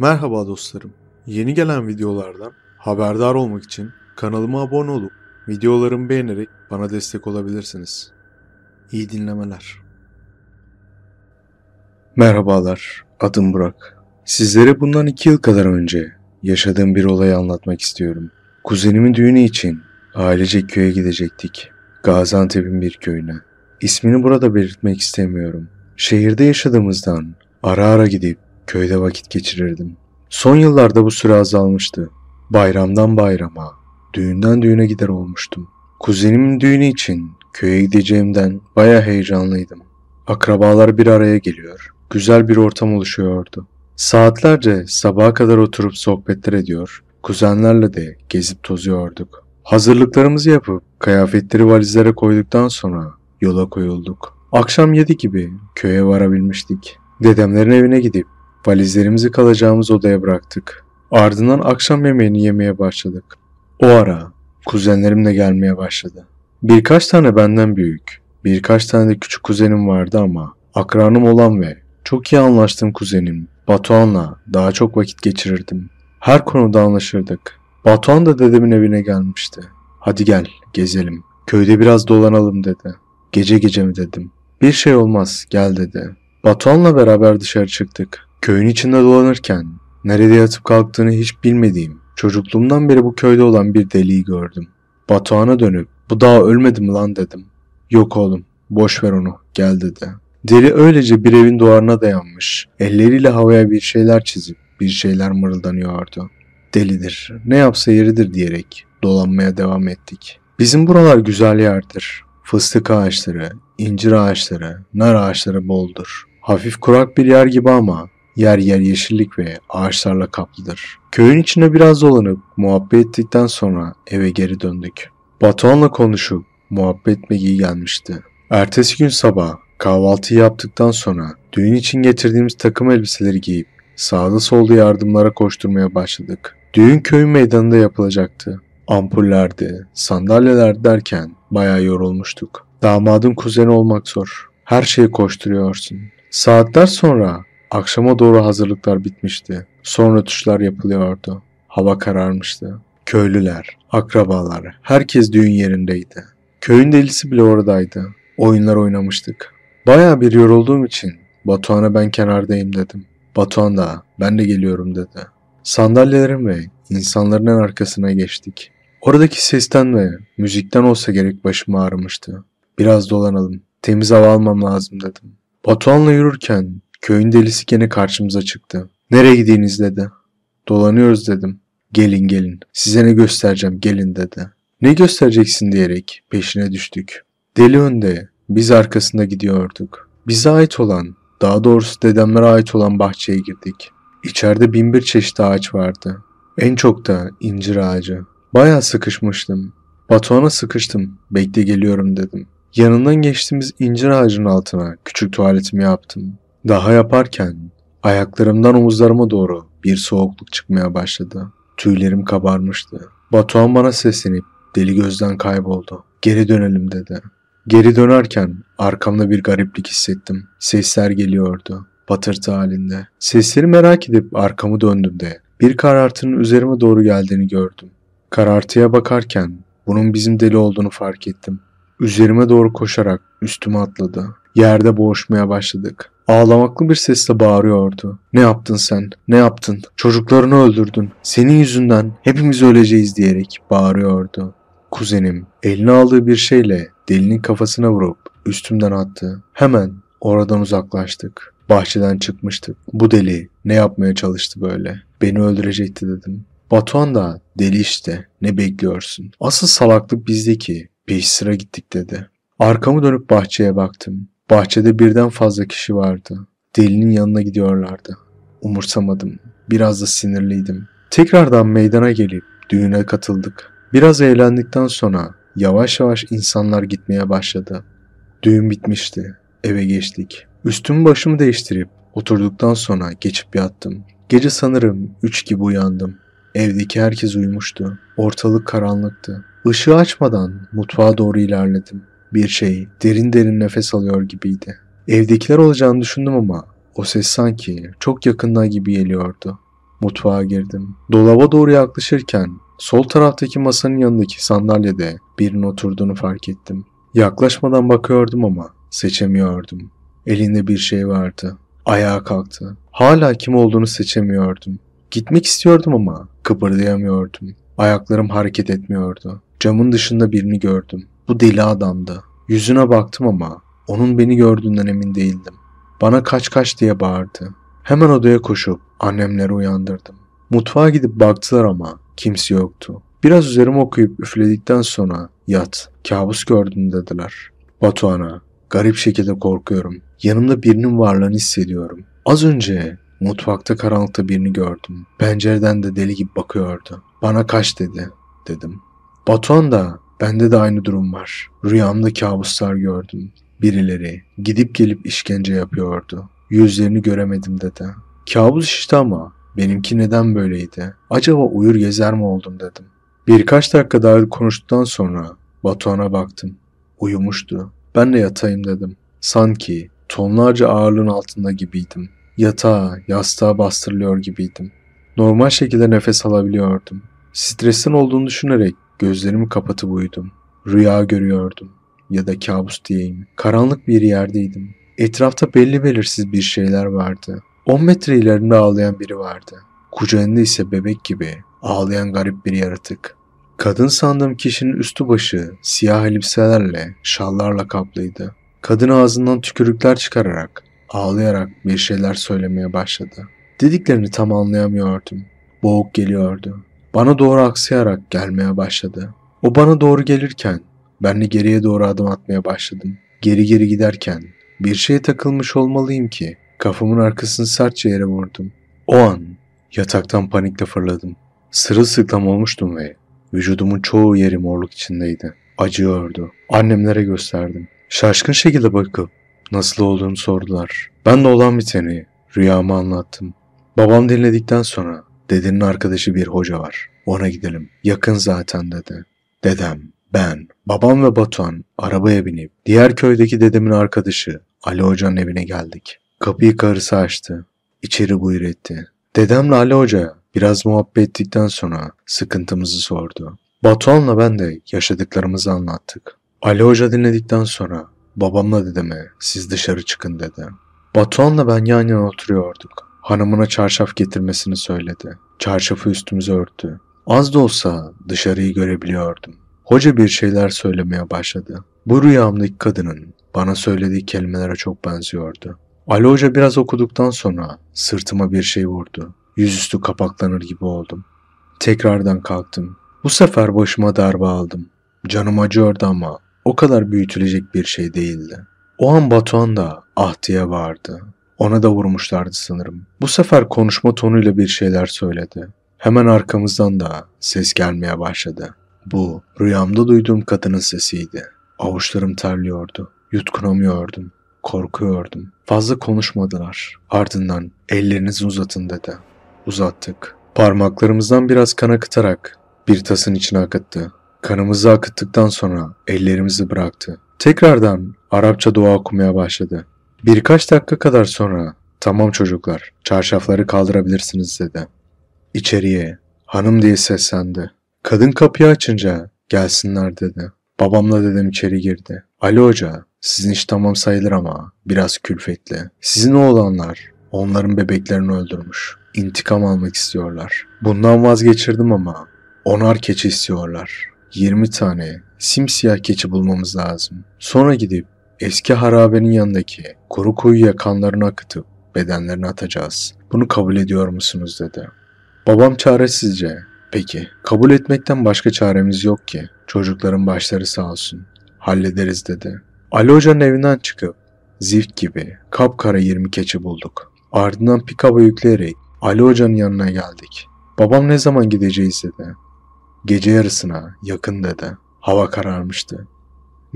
Merhaba dostlarım. Yeni gelen videolardan haberdar olmak için kanalıma abone olup videolarımı beğenerek bana destek olabilirsiniz. İyi dinlemeler. Merhabalar, adım Burak. Sizlere bundan iki yıl kadar önce yaşadığım bir olayı anlatmak istiyorum. Kuzenimin düğünü için ailece köye gidecektik. Gaziantep'in bir köyüne. İsmini burada belirtmek istemiyorum. Şehirde yaşadığımızdan ara ara gidip köyde vakit geçirirdim. Son yıllarda bu süre azalmıştı. Bayramdan bayrama, düğünden düğüne gider olmuştum. Kuzenimin düğünü için köye gideceğimden baya heyecanlıydım. Akrabalar bir araya geliyor, güzel bir ortam oluşuyordu. Saatlerce sabaha kadar oturup sohbetler ediyor, kuzenlerle de gezip tozuyorduk. Hazırlıklarımızı yapıp kıyafetleri valizlere koyduktan sonra yola koyulduk. Akşam yedi gibi köye varabilmiştik. Dedemlerin evine gidip Valizlerimizi kalacağımız odaya bıraktık. Ardından akşam yemeğini yemeye başladık. O ara kuzenlerim de gelmeye başladı. Birkaç tane benden büyük, birkaç tane de küçük kuzenim vardı ama akranım olan ve çok iyi anlaştığım kuzenim Batuhan'la daha çok vakit geçirirdim. Her konuda anlaşırdık. Batuhan da dedemin evine gelmişti. Hadi gel gezelim. Köyde biraz dolanalım dedi. Gece gece mi dedim. Bir şey olmaz gel dedi. Batuhan'la beraber dışarı çıktık. Köyün içinde dolanırken nerede yatıp kalktığını hiç bilmediğim, çocukluğumdan beri bu köyde olan bir deliği gördüm. Batuhan'a dönüp bu daha ölmedi mi lan dedim. Yok oğlum boş ver onu gel dedi. Deli öylece bir evin duvarına dayanmış. Elleriyle havaya bir şeyler çizip bir şeyler mırıldanıyordu. Delidir, ne yapsa yeridir diyerek dolanmaya devam ettik. Bizim buralar güzel yerdir. Fıstık ağaçları, incir ağaçları, nar ağaçları boldur. Hafif kurak bir yer gibi ama Yer yer yeşillik ve ağaçlarla kaplıdır. Köyün içine biraz dolanıp muhabbet ettikten sonra eve geri döndük. Batuhan'la konuşup muhabbet iyi gelmişti. Ertesi gün sabah kahvaltıyı yaptıktan sonra düğün için getirdiğimiz takım elbiseleri giyip sağda solda yardımlara koşturmaya başladık. Düğün köyün meydanında yapılacaktı. Ampullerde, sandalyeler derken bayağı yorulmuştuk. Damadın kuzeni olmak zor. Her şeyi koşturuyorsun. Saatler sonra Akşama doğru hazırlıklar bitmişti. Son rötuşlar yapılıyordu. Hava kararmıştı. Köylüler, akrabalar, herkes düğün yerindeydi. Köyün delisi bile oradaydı. Oyunlar oynamıştık. Baya bir yorulduğum için Batuhan'a ben kenardayım dedim. Batuhan da ben de geliyorum dedi. Sandalyelerin ve insanların en arkasına geçtik. Oradaki sesten ve müzikten olsa gerek başım ağrımıştı. Biraz dolanalım. Temiz hava almam lazım dedim. Batuhan'la yürürken Köyün delisi gene karşımıza çıktı. Nereye gidiyiniz dedi. Dolanıyoruz dedim. Gelin gelin. Size ne göstereceğim gelin dedi. Ne göstereceksin diyerek peşine düştük. Deli önde, biz arkasında gidiyorduk. Bize ait olan, daha doğrusu dedemlere ait olan bahçeye girdik. İçeride binbir çeşit ağaç vardı. En çok da incir ağacı. Baya sıkışmıştım. Batuhan'a sıkıştım. Bekle geliyorum dedim. Yanından geçtiğimiz incir ağacının altına küçük tuvaletimi yaptım. Daha yaparken ayaklarımdan omuzlarıma doğru bir soğukluk çıkmaya başladı. Tüylerim kabarmıştı. Batuhan bana seslenip deli gözden kayboldu. Geri dönelim dedi. Geri dönerken arkamda bir gariplik hissettim. Sesler geliyordu. Patırtı halinde. Sesleri merak edip arkamı döndüm de bir karartının üzerime doğru geldiğini gördüm. Karartıya bakarken bunun bizim deli olduğunu fark ettim. Üzerime doğru koşarak üstüme atladı. Yerde boğuşmaya başladık. Ağlamaklı bir sesle bağırıyordu. Ne yaptın sen? Ne yaptın? Çocuklarını öldürdün. Senin yüzünden hepimiz öleceğiz diyerek bağırıyordu. Kuzenim eline aldığı bir şeyle delinin kafasına vurup üstümden attı. Hemen oradan uzaklaştık. Bahçeden çıkmıştık. Bu deli ne yapmaya çalıştı böyle? Beni öldürecekti dedim. Batuhan da deli işte ne bekliyorsun? Asıl salaklık bizdeki. Peş sıra gittik dedi. Arkamı dönüp bahçeye baktım. Bahçede birden fazla kişi vardı. Delinin yanına gidiyorlardı. Umursamadım. Biraz da sinirliydim. Tekrardan meydana gelip düğüne katıldık. Biraz eğlendikten sonra yavaş yavaş insanlar gitmeye başladı. Düğün bitmişti. Eve geçtik. Üstümü başımı değiştirip oturduktan sonra geçip yattım. Gece sanırım 3 gibi uyandım. Evdeki herkes uyumuştu. Ortalık karanlıktı. Işığı açmadan mutfağa doğru ilerledim bir şey derin derin nefes alıyor gibiydi. Evdekiler olacağını düşündüm ama o ses sanki çok yakında gibi geliyordu. Mutfağa girdim. Dolaba doğru yaklaşırken sol taraftaki masanın yanındaki sandalyede birinin oturduğunu fark ettim. Yaklaşmadan bakıyordum ama seçemiyordum. Elinde bir şey vardı. Ayağa kalktı. Hala kim olduğunu seçemiyordum. Gitmek istiyordum ama kıpırdayamıyordum. Ayaklarım hareket etmiyordu. Camın dışında birini gördüm. Bu deli adamdı. Yüzüne baktım ama onun beni gördüğünden emin değildim. Bana kaç kaç diye bağırdı. Hemen odaya koşup annemleri uyandırdım. Mutfağa gidip baktılar ama kimse yoktu. Biraz üzerime okuyup üfledikten sonra yat, kabus gördün dediler. Batuhan'a garip şekilde korkuyorum. Yanımda birinin varlığını hissediyorum. Az önce mutfakta karanlıkta birini gördüm. Pencereden de deli gibi bakıyordu. Bana kaç dedi dedim. Batuhan da Bende de aynı durum var. Rüyamda kabuslar gördüm. Birileri gidip gelip işkence yapıyordu. Yüzlerini göremedim dede. Kabus işte ama benimki neden böyleydi? Acaba uyur gezer mi oldum dedim. Birkaç dakika daha konuştuktan sonra Batuhan'a baktım. Uyumuştu. Ben de yatayım dedim. Sanki tonlarca ağırlığın altında gibiydim. Yatağa, yastığa bastırılıyor gibiydim. Normal şekilde nefes alabiliyordum. Stresin olduğunu düşünerek Gözlerimi kapatıp uyudum. Rüya görüyordum ya da kabus diyeyim. Karanlık bir yerdeydim. Etrafta belli belirsiz bir şeyler vardı. 10 metre ilerinde ağlayan biri vardı. Kucağında ise bebek gibi ağlayan garip bir yaratık. Kadın sandığım kişinin üstü başı siyah elbiselerle, şallarla kaplıydı. Kadın ağzından tükürükler çıkararak, ağlayarak bir şeyler söylemeye başladı. Dediklerini tam anlayamıyordum. Boğuk geliyordu bana doğru aksayarak gelmeye başladı. O bana doğru gelirken ben de geriye doğru adım atmaya başladım. Geri geri giderken bir şeye takılmış olmalıyım ki kafamın arkasını sertçe yere vurdum. O an yataktan panikle fırladım. Sırılsıklam olmuştum ve vücudumun çoğu yeri morluk içindeydi. Acıyordu. Annemlere gösterdim. Şaşkın şekilde bakıp nasıl olduğunu sordular. Ben de olan biteni rüyamı anlattım. Babam dinledikten sonra Dedenin arkadaşı bir hoca var. Ona gidelim. Yakın zaten dedi. Dedem, ben, babam ve Batuhan arabaya binip diğer köydeki dedemin arkadaşı Ali Hoca'nın evine geldik. Kapıyı karısı açtı. İçeri buyur etti. Dedemle Ali Hoca biraz muhabbet ettikten sonra sıkıntımızı sordu. Batuhan'la ben de yaşadıklarımızı anlattık. Ali Hoca dinledikten sonra babamla dedeme siz dışarı çıkın dedi. Batuhan'la ben yan yana oturuyorduk. Hanımına çarşaf getirmesini söyledi. Çarşafı üstümüze örttü. Az da olsa dışarıyı görebiliyordum. Hoca bir şeyler söylemeye başladı. Bu rüyamdaki kadının bana söylediği kelimelere çok benziyordu. Ali Hoca biraz okuduktan sonra sırtıma bir şey vurdu. Yüzüstü kapaklanır gibi oldum. Tekrardan kalktım. Bu sefer başıma darbe aldım. Canım acıyordu ama o kadar büyütülecek bir şey değildi. O an Batuhan da ah vardı. Ona da vurmuşlardı sanırım. Bu sefer konuşma tonuyla bir şeyler söyledi. Hemen arkamızdan da ses gelmeye başladı. Bu rüyamda duyduğum kadının sesiydi. Avuçlarım terliyordu. Yutkunamıyordum. Korkuyordum. Fazla konuşmadılar. Ardından ellerinizi uzatın dedi. Uzattık. Parmaklarımızdan biraz kan akıtarak bir tasın içine akıttı. Kanımızı akıttıktan sonra ellerimizi bıraktı. Tekrardan Arapça dua okumaya başladı. Birkaç dakika kadar sonra tamam çocuklar çarşafları kaldırabilirsiniz dedi. İçeriye hanım diye seslendi. Kadın kapıyı açınca gelsinler dedi. Babamla dedem içeri girdi. Ali Hoca sizin iş tamam sayılır ama biraz külfetli. Sizin oğlanlar onların bebeklerini öldürmüş. İntikam almak istiyorlar. Bundan vazgeçirdim ama onar keçi istiyorlar. 20 tane simsiyah keçi bulmamız lazım. Sonra gidip Eski harabenin yanındaki kuru kuyuya kanlarını akıtıp bedenlerini atacağız. Bunu kabul ediyor musunuz dedi. Babam çaresizce peki kabul etmekten başka çaremiz yok ki çocukların başları sağ olsun hallederiz dedi. Ali Hoca'nın evinden çıkıp zift gibi kapkara 20 keçi bulduk. Ardından pikaba yükleyerek Ali Hoca'nın yanına geldik. Babam ne zaman gideceğiz dedi. Gece yarısına yakın dedi. Hava kararmıştı.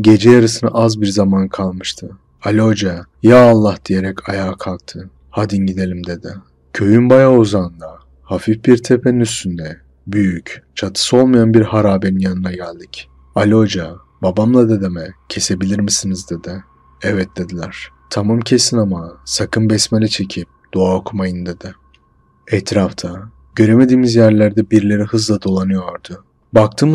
Gece yarısına az bir zaman kalmıştı. Ali Hoca ya Allah diyerek ayağa kalktı. Hadi gidelim dedi. Köyün bayağı uzağında, hafif bir tepenin üstünde, büyük, çatısı olmayan bir harabenin yanına geldik. Ali Hoca, babamla dedeme kesebilir misiniz dedi. Evet dediler. Tamam kesin ama sakın besmele çekip dua okumayın dedi. Etrafta, göremediğimiz yerlerde birileri hızla dolanıyordu.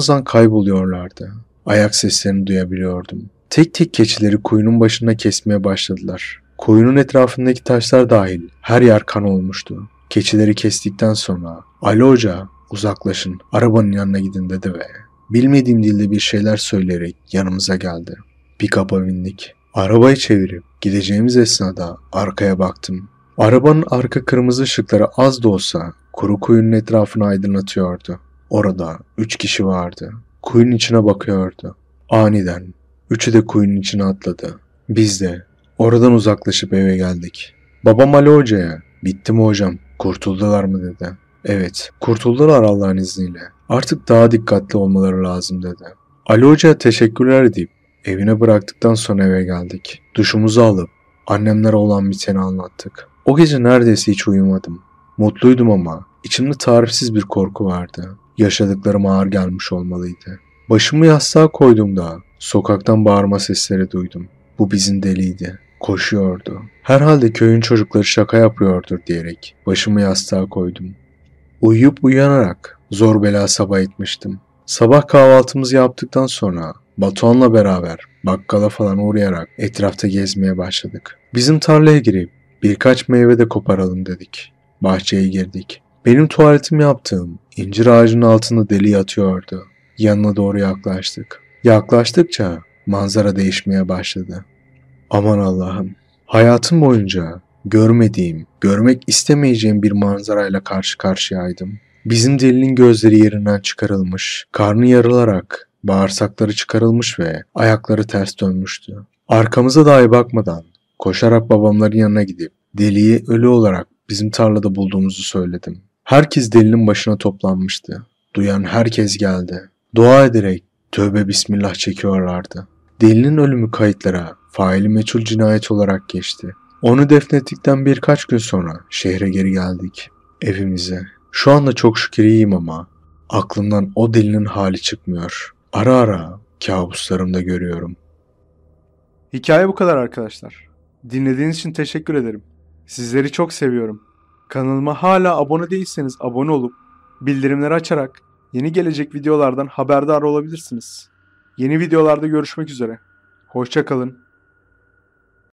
an kayboluyorlardı. Ayak seslerini duyabiliyordum. Tek tek keçileri kuyunun başına kesmeye başladılar. Kuyunun etrafındaki taşlar dahil her yer kan olmuştu. Keçileri kestikten sonra Ali Hoca uzaklaşın arabanın yanına gidin dedi ve bilmediğim dilde bir şeyler söyleyerek yanımıza geldi. Pikapa bindik. Arabayı çevirip gideceğimiz esnada arkaya baktım. Arabanın arka kırmızı ışıkları az da olsa kuru kuyunun etrafını aydınlatıyordu. Orada üç kişi vardı kuyunun içine bakıyordu. Aniden üçü de kuyunun içine atladı. Biz de oradan uzaklaşıp eve geldik. Babam Ali Hoca'ya bitti mi hocam kurtuldular mı dedi. Evet kurtuldular Allah'ın izniyle. Artık daha dikkatli olmaları lazım dedi. Ali Hoca'ya teşekkürler deyip evine bıraktıktan sonra eve geldik. Duşumuzu alıp annemlere olan biteni anlattık. O gece neredeyse hiç uyumadım. Mutluydum ama içimde tarifsiz bir korku vardı. Yaşadıklarım ağır gelmiş olmalıydı. Başımı yastığa koyduğumda sokaktan bağırma sesleri duydum. Bu bizim deliydi. Koşuyordu. Herhalde köyün çocukları şaka yapıyordur diyerek başımı yastığa koydum. Uyuyup uyanarak zor bela sabah etmiştim. Sabah kahvaltımızı yaptıktan sonra Batuhan'la beraber bakkala falan uğrayarak etrafta gezmeye başladık. Bizim tarlaya girip birkaç meyve de koparalım dedik. Bahçeye girdik. Benim tuvaletim yaptığım incir ağacının altında deli yatıyordu. Yanına doğru yaklaştık. Yaklaştıkça manzara değişmeye başladı. Aman Allah'ım. Hayatım boyunca görmediğim, görmek istemeyeceğim bir manzarayla karşı karşıyaydım. Bizim delinin gözleri yerinden çıkarılmış, karnı yarılarak, bağırsakları çıkarılmış ve ayakları ters dönmüştü. Arkamıza dahi bakmadan koşarak babamların yanına gidip deliyi ölü olarak bizim tarlada bulduğumuzu söyledim. Herkes delinin başına toplanmıştı. Duyan herkes geldi. Dua ederek tövbe bismillah çekiyorlardı. Delinin ölümü kayıtlara faili meçhul cinayet olarak geçti. Onu defnettikten birkaç gün sonra şehre geri geldik. Evimize. Şu anda çok şükür iyiyim ama aklımdan o delinin hali çıkmıyor. Ara ara kabuslarımda görüyorum. Hikaye bu kadar arkadaşlar. Dinlediğiniz için teşekkür ederim. Sizleri çok seviyorum. Kanalıma hala abone değilseniz abone olup bildirimleri açarak yeni gelecek videolardan haberdar olabilirsiniz. Yeni videolarda görüşmek üzere. Hoşçakalın.